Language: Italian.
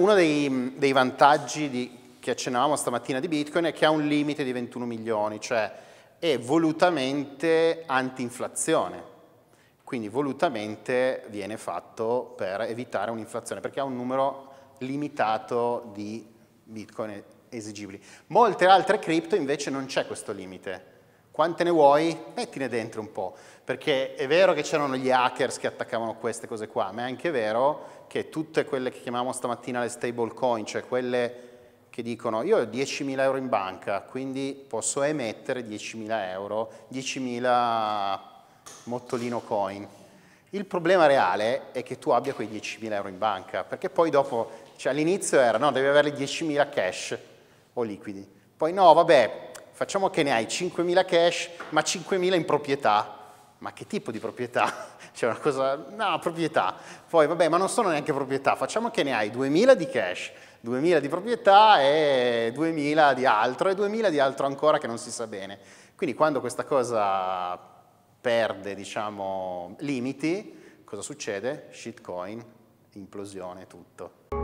uno dei, dei vantaggi di, che accennavamo stamattina di Bitcoin è che ha un limite di 21 milioni, cioè è volutamente anti-inflazione, quindi volutamente viene fatto per evitare un'inflazione, perché ha un numero limitato di Bitcoin esigibili. Molte altre cripto invece non c'è questo limite, quante ne vuoi? Mettine dentro un po', perché è vero che c'erano gli hackers che attaccavano queste cose qua, ma è anche vero che tutte quelle che chiamavamo stamattina le stable coin, cioè quelle che dicono io ho 10.000 euro in banca, quindi posso emettere 10.000 euro, 10.000 mottolino coin. Il problema reale è che tu abbia quei 10.000 euro in banca, perché poi dopo, cioè all'inizio era no, devi avere 10.000 cash o liquidi, poi no, vabbè, facciamo che ne hai 5.000 cash, ma 5.000 in proprietà. Ma che tipo di proprietà? C'è cioè, una cosa... No, proprietà. Poi, vabbè, ma non sono neanche proprietà. Facciamo che ne hai 2.000 di cash, 2.000 di proprietà e 2.000 di altro e 2.000 di altro ancora che non si sa bene. Quindi quando questa cosa perde, diciamo, limiti, cosa succede? Shitcoin, implosione, tutto.